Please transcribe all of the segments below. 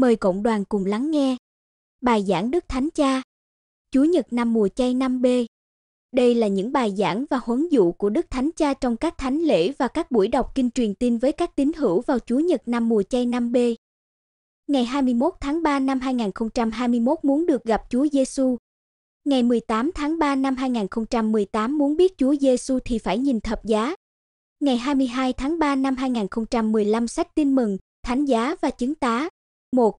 mời cộng đoàn cùng lắng nghe. Bài giảng Đức Thánh Cha Chúa Nhật năm mùa chay năm b Đây là những bài giảng và huấn dụ của Đức Thánh Cha trong các thánh lễ và các buổi đọc kinh truyền tin với các tín hữu vào Chúa Nhật năm mùa chay năm b Ngày 21 tháng 3 năm 2021 muốn được gặp Chúa Giêsu. Ngày 18 tháng 3 năm 2018 muốn biết Chúa Giêsu thì phải nhìn thập giá. Ngày 22 tháng 3 năm 2015 sách tin mừng, thánh giá và chứng tá. 1.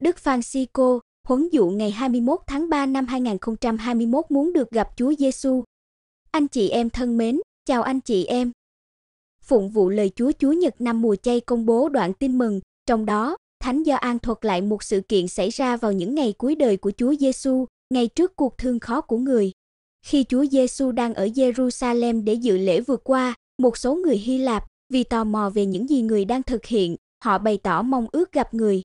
Đức Francisco, huấn dụ ngày 21 tháng 3 năm 2021 muốn được gặp Chúa Giêsu. Anh chị em thân mến, chào anh chị em. Phụng vụ lời Chúa Chúa Nhật năm mùa chay công bố đoạn tin mừng, trong đó, Thánh Do An thuật lại một sự kiện xảy ra vào những ngày cuối đời của Chúa Giêsu, ngày trước cuộc thương khó của người. Khi Chúa Giêsu đang ở Jerusalem để dự lễ vượt qua, một số người Hy Lạp vì tò mò về những gì người đang thực hiện, họ bày tỏ mong ước gặp người.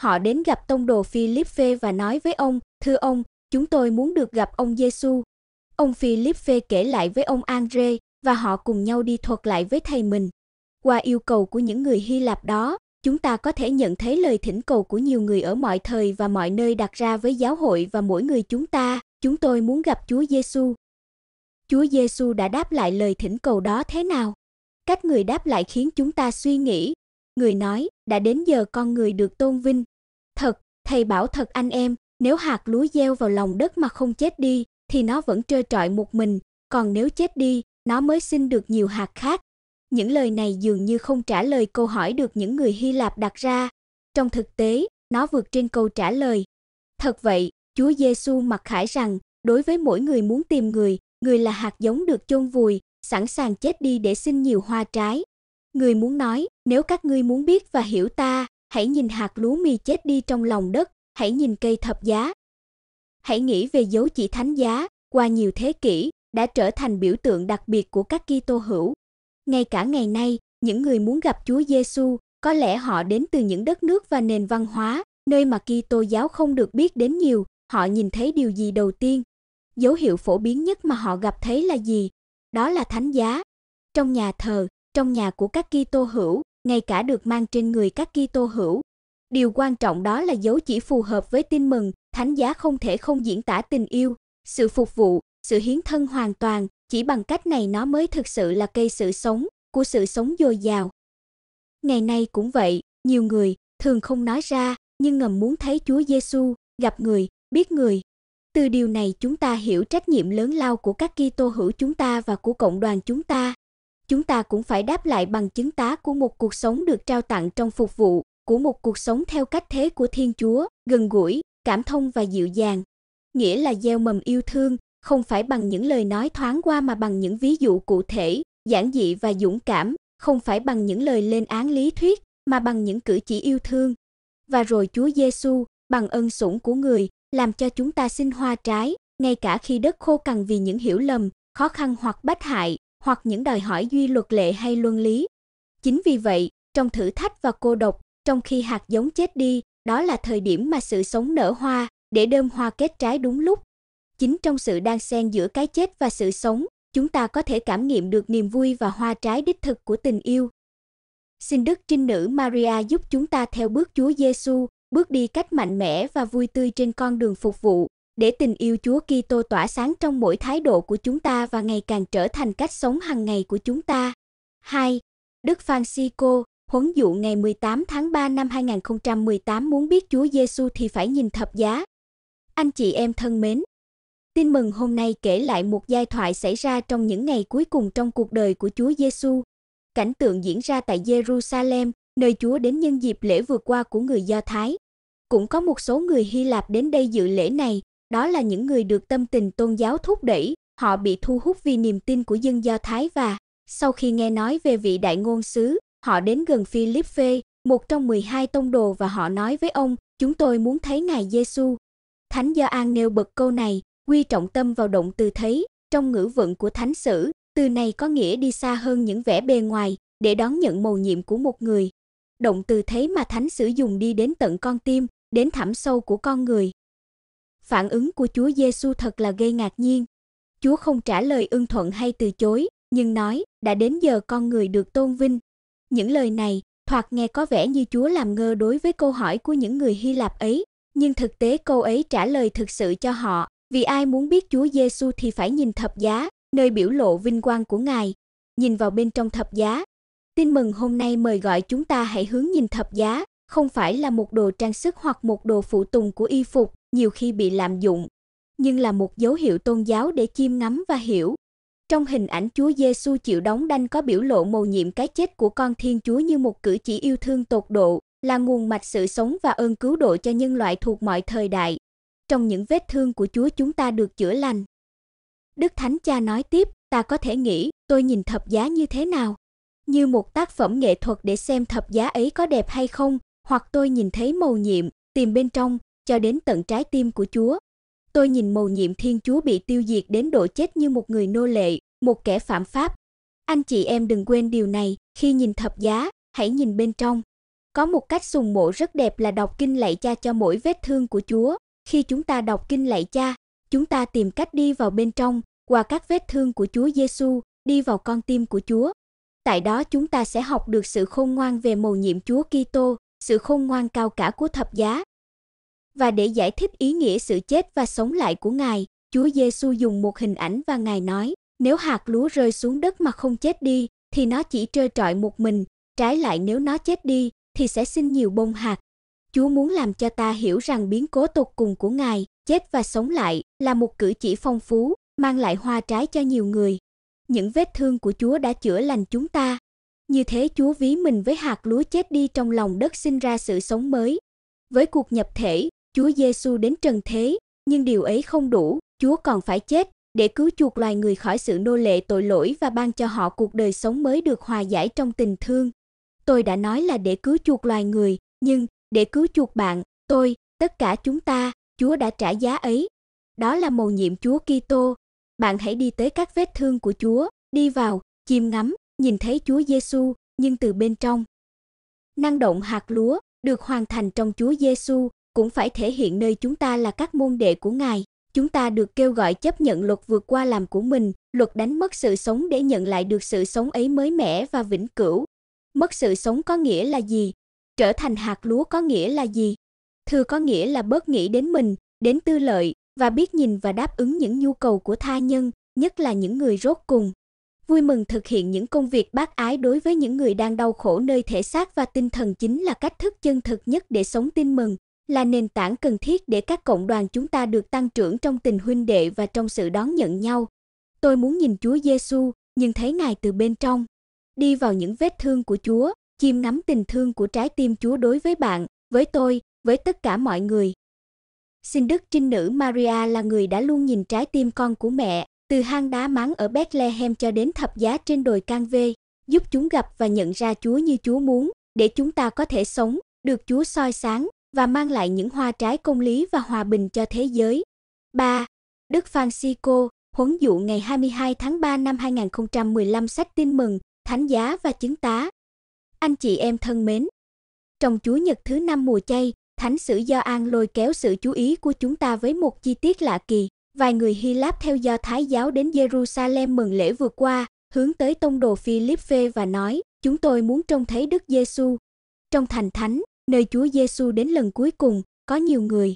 Họ đến gặp tông đồ Philippe và nói với ông, thưa ông, chúng tôi muốn được gặp ông Giêsu. Ông Philippe kể lại với ông Andre và họ cùng nhau đi thuật lại với thầy mình. Qua yêu cầu của những người Hy Lạp đó, chúng ta có thể nhận thấy lời thỉnh cầu của nhiều người ở mọi thời và mọi nơi đặt ra với giáo hội và mỗi người chúng ta, chúng tôi muốn gặp Chúa Giêsu. Chúa Giêsu đã đáp lại lời thỉnh cầu đó thế nào? Cách người đáp lại khiến chúng ta suy nghĩ. Người nói, đã đến giờ con người được tôn vinh. Thật, thầy bảo thật anh em, nếu hạt lúa gieo vào lòng đất mà không chết đi thì nó vẫn trơ trọi một mình, còn nếu chết đi, nó mới sinh được nhiều hạt khác. Những lời này dường như không trả lời câu hỏi được những người Hy Lạp đặt ra. Trong thực tế, nó vượt trên câu trả lời. Thật vậy, Chúa Giêsu mặc khải rằng, đối với mỗi người muốn tìm người, người là hạt giống được chôn vùi, sẵn sàng chết đi để sinh nhiều hoa trái. Người muốn nói, nếu các ngươi muốn biết và hiểu ta, hãy nhìn hạt lúa mì chết đi trong lòng đất, hãy nhìn cây thập giá. Hãy nghĩ về dấu chỉ thánh giá, qua nhiều thế kỷ đã trở thành biểu tượng đặc biệt của các Kitô hữu. Ngay cả ngày nay, những người muốn gặp Chúa Giêsu, có lẽ họ đến từ những đất nước và nền văn hóa nơi mà Kitô giáo không được biết đến nhiều, họ nhìn thấy điều gì đầu tiên? Dấu hiệu phổ biến nhất mà họ gặp thấy là gì? Đó là thánh giá. Trong nhà thờ, trong nhà của các Kitô hữu, ngay cả được mang trên người các Kitô hữu. Điều quan trọng đó là dấu chỉ phù hợp với tin mừng, thánh giá không thể không diễn tả tình yêu, sự phục vụ, sự hiến thân hoàn toàn, chỉ bằng cách này nó mới thực sự là cây sự sống của sự sống dồi dào. Ngày nay cũng vậy, nhiều người thường không nói ra, nhưng ngầm muốn thấy Chúa Giêsu, gặp người, biết người. Từ điều này chúng ta hiểu trách nhiệm lớn lao của các Kitô hữu chúng ta và của cộng đoàn chúng ta chúng ta cũng phải đáp lại bằng chứng tá của một cuộc sống được trao tặng trong phục vụ, của một cuộc sống theo cách thế của Thiên Chúa, gần gũi, cảm thông và dịu dàng. Nghĩa là gieo mầm yêu thương, không phải bằng những lời nói thoáng qua mà bằng những ví dụ cụ thể, giản dị và dũng cảm, không phải bằng những lời lên án lý thuyết mà bằng những cử chỉ yêu thương. Và rồi Chúa Giêsu, bằng ân sủng của người, làm cho chúng ta sinh hoa trái, ngay cả khi đất khô cằn vì những hiểu lầm, khó khăn hoặc bách hại, hoặc những đòi hỏi duy luật lệ hay luân lý. Chính vì vậy, trong thử thách và cô độc, trong khi hạt giống chết đi, đó là thời điểm mà sự sống nở hoa, để đơm hoa kết trái đúng lúc. Chính trong sự đan xen giữa cái chết và sự sống, chúng ta có thể cảm nghiệm được niềm vui và hoa trái đích thực của tình yêu. Xin Đức Trinh Nữ Maria giúp chúng ta theo bước Chúa Giêsu, bước đi cách mạnh mẽ và vui tươi trên con đường phục vụ để tình yêu Chúa Kitô tỏa sáng trong mỗi thái độ của chúng ta và ngày càng trở thành cách sống hàng ngày của chúng ta. 2. Đức Francisco, huấn dụ ngày 18 tháng 3 năm 2018 muốn biết Chúa Giêsu thì phải nhìn thập giá. Anh chị em thân mến, tin mừng hôm nay kể lại một giai thoại xảy ra trong những ngày cuối cùng trong cuộc đời của Chúa Giêsu. Cảnh tượng diễn ra tại Jerusalem, nơi Chúa đến nhân dịp lễ vừa qua của người Do Thái. Cũng có một số người Hy Lạp đến đây dự lễ này, đó là những người được tâm tình tôn giáo thúc đẩy, họ bị thu hút vì niềm tin của dân Do Thái và sau khi nghe nói về vị đại ngôn sứ, họ đến gần Philip Phê, một trong 12 tông đồ và họ nói với ông, chúng tôi muốn thấy Ngài Giêsu. Thánh Do An nêu bật câu này, quy trọng tâm vào động từ thấy, trong ngữ vựng của thánh sử, từ này có nghĩa đi xa hơn những vẻ bề ngoài để đón nhận mầu nhiệm của một người. Động từ thấy mà thánh sử dùng đi đến tận con tim, đến thẳm sâu của con người. Phản ứng của Chúa Giêsu thật là gây ngạc nhiên. Chúa không trả lời ưng thuận hay từ chối, nhưng nói, đã đến giờ con người được tôn vinh. Những lời này, thoạt nghe có vẻ như Chúa làm ngơ đối với câu hỏi của những người Hy Lạp ấy, nhưng thực tế câu ấy trả lời thực sự cho họ, vì ai muốn biết Chúa Giêsu thì phải nhìn thập giá, nơi biểu lộ vinh quang của Ngài, nhìn vào bên trong thập giá. Tin mừng hôm nay mời gọi chúng ta hãy hướng nhìn thập giá, không phải là một đồ trang sức hoặc một đồ phụ tùng của y phục, nhiều khi bị lạm dụng, nhưng là một dấu hiệu tôn giáo để chiêm ngắm và hiểu. Trong hình ảnh Chúa Giêsu chịu đóng đanh có biểu lộ mầu nhiệm cái chết của con Thiên Chúa như một cử chỉ yêu thương tột độ, là nguồn mạch sự sống và ơn cứu độ cho nhân loại thuộc mọi thời đại. Trong những vết thương của Chúa chúng ta được chữa lành. Đức Thánh Cha nói tiếp, ta có thể nghĩ, tôi nhìn thập giá như thế nào? Như một tác phẩm nghệ thuật để xem thập giá ấy có đẹp hay không, hoặc tôi nhìn thấy mầu nhiệm, tìm bên trong, cho đến tận trái tim của Chúa. Tôi nhìn mầu nhiệm Thiên Chúa bị tiêu diệt đến độ chết như một người nô lệ, một kẻ phạm pháp. Anh chị em đừng quên điều này, khi nhìn thập giá, hãy nhìn bên trong. Có một cách sùng mộ rất đẹp là đọc kinh lạy cha cho mỗi vết thương của Chúa. Khi chúng ta đọc kinh lạy cha, chúng ta tìm cách đi vào bên trong, qua các vết thương của Chúa Giêsu, đi vào con tim của Chúa. Tại đó chúng ta sẽ học được sự khôn ngoan về mầu nhiệm Chúa Kitô, sự khôn ngoan cao cả của thập giá, và để giải thích ý nghĩa sự chết và sống lại của Ngài, Chúa Giêsu dùng một hình ảnh và Ngài nói, nếu hạt lúa rơi xuống đất mà không chết đi, thì nó chỉ trơ trọi một mình, trái lại nếu nó chết đi, thì sẽ sinh nhiều bông hạt. Chúa muốn làm cho ta hiểu rằng biến cố tột cùng của Ngài, chết và sống lại, là một cử chỉ phong phú, mang lại hoa trái cho nhiều người. Những vết thương của Chúa đã chữa lành chúng ta. Như thế Chúa ví mình với hạt lúa chết đi trong lòng đất sinh ra sự sống mới. Với cuộc nhập thể, Chúa Giêsu đến trần thế, nhưng điều ấy không đủ, Chúa còn phải chết để cứu chuộc loài người khỏi sự nô lệ tội lỗi và ban cho họ cuộc đời sống mới được hòa giải trong tình thương. Tôi đã nói là để cứu chuộc loài người, nhưng để cứu chuộc bạn, tôi, tất cả chúng ta, Chúa đã trả giá ấy. Đó là mầu nhiệm Chúa Kitô. Bạn hãy đi tới các vết thương của Chúa, đi vào, chiêm ngắm, nhìn thấy Chúa Giêsu, nhưng từ bên trong. Năng động hạt lúa được hoàn thành trong Chúa Giêsu, cũng phải thể hiện nơi chúng ta là các môn đệ của Ngài. Chúng ta được kêu gọi chấp nhận luật vượt qua làm của mình, luật đánh mất sự sống để nhận lại được sự sống ấy mới mẻ và vĩnh cửu. Mất sự sống có nghĩa là gì? Trở thành hạt lúa có nghĩa là gì? Thư có nghĩa là bớt nghĩ đến mình, đến tư lợi và biết nhìn và đáp ứng những nhu cầu của tha nhân, nhất là những người rốt cùng. Vui mừng thực hiện những công việc bác ái đối với những người đang đau khổ nơi thể xác và tinh thần chính là cách thức chân thực nhất để sống tin mừng là nền tảng cần thiết để các cộng đoàn chúng ta được tăng trưởng trong tình huynh đệ và trong sự đón nhận nhau. Tôi muốn nhìn Chúa Giêsu, nhưng thấy Ngài từ bên trong. Đi vào những vết thương của Chúa, chiêm ngắm tình thương của trái tim Chúa đối với bạn, với tôi, với tất cả mọi người. Xin Đức Trinh Nữ Maria là người đã luôn nhìn trái tim con của mẹ, từ hang đá máng ở Bethlehem cho đến thập giá trên đồi Can Vê, giúp chúng gặp và nhận ra Chúa như Chúa muốn, để chúng ta có thể sống, được Chúa soi sáng, và mang lại những hoa trái công lý và hòa bình cho thế giới. 3. Đức Francisco, huấn dụ ngày 22 tháng 3 năm 2015 sách tin mừng, thánh giá và chứng tá. Anh chị em thân mến, trong Chúa Nhật thứ năm mùa chay, Thánh sử Do An lôi kéo sự chú ý của chúng ta với một chi tiết lạ kỳ. Vài người Hy Lạp theo do Thái giáo đến Jerusalem mừng lễ vừa qua, hướng tới tông đồ Philippe và nói, chúng tôi muốn trông thấy Đức Giêsu. Trong thành thánh, nơi Chúa Giêsu đến lần cuối cùng, có nhiều người.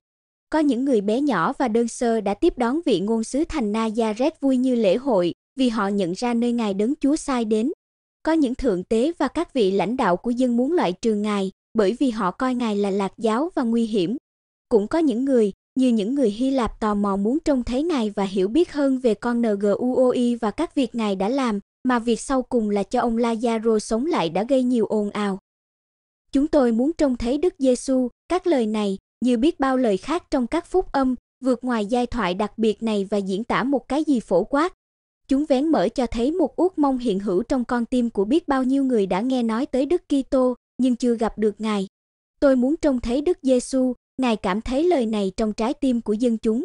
Có những người bé nhỏ và đơn sơ đã tiếp đón vị ngôn sứ thành Nazareth vui như lễ hội, vì họ nhận ra nơi Ngài đấng Chúa sai đến. Có những thượng tế và các vị lãnh đạo của dân muốn loại trừ Ngài, bởi vì họ coi Ngài là lạc giáo và nguy hiểm. Cũng có những người, như những người Hy Lạp tò mò muốn trông thấy Ngài và hiểu biết hơn về con NGUOI và các việc Ngài đã làm, mà việc sau cùng là cho ông Lazaro sống lại đã gây nhiều ồn ào. Chúng tôi muốn trông thấy Đức Giêsu, các lời này như biết bao lời khác trong các phúc âm vượt ngoài giai thoại đặc biệt này và diễn tả một cái gì phổ quát. Chúng vén mở cho thấy một ước mong hiện hữu trong con tim của biết bao nhiêu người đã nghe nói tới Đức Kitô nhưng chưa gặp được Ngài. Tôi muốn trông thấy Đức Giêsu, Ngài cảm thấy lời này trong trái tim của dân chúng.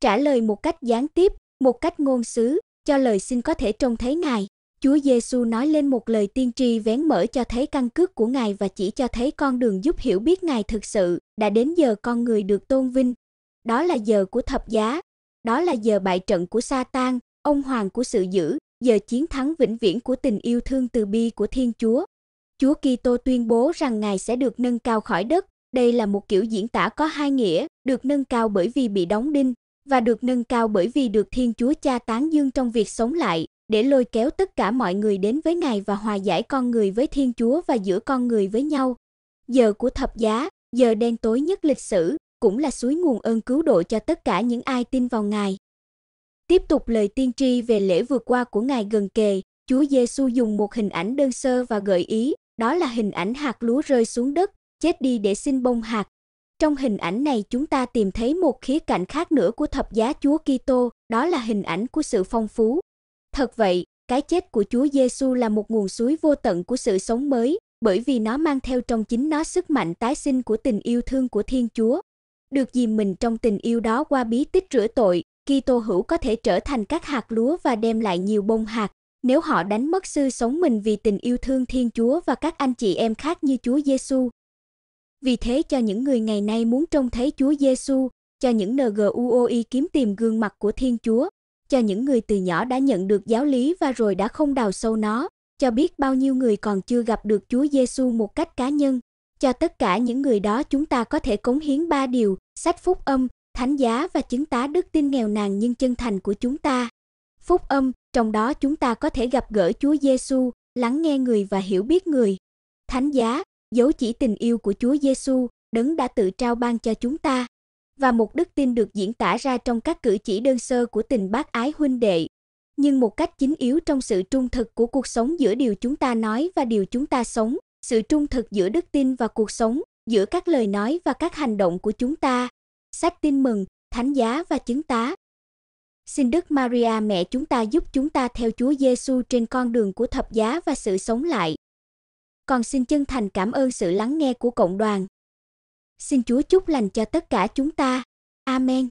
Trả lời một cách gián tiếp, một cách ngôn sứ, cho lời xin có thể trông thấy Ngài. Chúa Giêsu nói lên một lời tiên tri vén mở cho thấy căn cước của Ngài và chỉ cho thấy con đường giúp hiểu biết Ngài thực sự, đã đến giờ con người được tôn vinh. Đó là giờ của thập giá, đó là giờ bại trận của Satan, ông hoàng của sự dữ, giờ chiến thắng vĩnh viễn của tình yêu thương từ bi của Thiên Chúa. Chúa Kitô tuyên bố rằng Ngài sẽ được nâng cao khỏi đất, đây là một kiểu diễn tả có hai nghĩa, được nâng cao bởi vì bị đóng đinh và được nâng cao bởi vì được Thiên Chúa Cha tán dương trong việc sống lại, để lôi kéo tất cả mọi người đến với Ngài và hòa giải con người với Thiên Chúa và giữa con người với nhau. Giờ của thập giá, giờ đen tối nhất lịch sử, cũng là suối nguồn ơn cứu độ cho tất cả những ai tin vào Ngài. Tiếp tục lời tiên tri về lễ vượt qua của Ngài gần kề, Chúa Giêsu dùng một hình ảnh đơn sơ và gợi ý, đó là hình ảnh hạt lúa rơi xuống đất, chết đi để xin bông hạt. Trong hình ảnh này chúng ta tìm thấy một khía cạnh khác nữa của thập giá Chúa Kitô, đó là hình ảnh của sự phong phú, Thật vậy, cái chết của Chúa Giêsu là một nguồn suối vô tận của sự sống mới, bởi vì nó mang theo trong chính nó sức mạnh tái sinh của tình yêu thương của Thiên Chúa. Được dìm mình trong tình yêu đó qua bí tích rửa tội, Kitô hữu có thể trở thành các hạt lúa và đem lại nhiều bông hạt. Nếu họ đánh mất sự sống mình vì tình yêu thương Thiên Chúa và các anh chị em khác như Chúa Giêsu. Vì thế cho những người ngày nay muốn trông thấy Chúa Giêsu, cho những NGUOI kiếm tìm gương mặt của Thiên Chúa, cho những người từ nhỏ đã nhận được giáo lý và rồi đã không đào sâu nó, cho biết bao nhiêu người còn chưa gặp được Chúa Giêsu một cách cá nhân. Cho tất cả những người đó chúng ta có thể cống hiến ba điều, sách phúc âm, thánh giá và chứng tá đức tin nghèo nàn nhưng chân thành của chúng ta. Phúc âm, trong đó chúng ta có thể gặp gỡ Chúa Giêsu, lắng nghe người và hiểu biết người. Thánh giá, dấu chỉ tình yêu của Chúa Giêsu, đấng đã tự trao ban cho chúng ta và một đức tin được diễn tả ra trong các cử chỉ đơn sơ của tình bác ái huynh đệ, nhưng một cách chính yếu trong sự trung thực của cuộc sống giữa điều chúng ta nói và điều chúng ta sống, sự trung thực giữa đức tin và cuộc sống, giữa các lời nói và các hành động của chúng ta. Sách tin mừng, thánh giá và chứng tá. Xin Đức Maria mẹ chúng ta giúp chúng ta theo Chúa Giêsu trên con đường của thập giá và sự sống lại. Còn xin chân thành cảm ơn sự lắng nghe của cộng đoàn. Xin Chúa chúc lành cho tất cả chúng ta. Amen.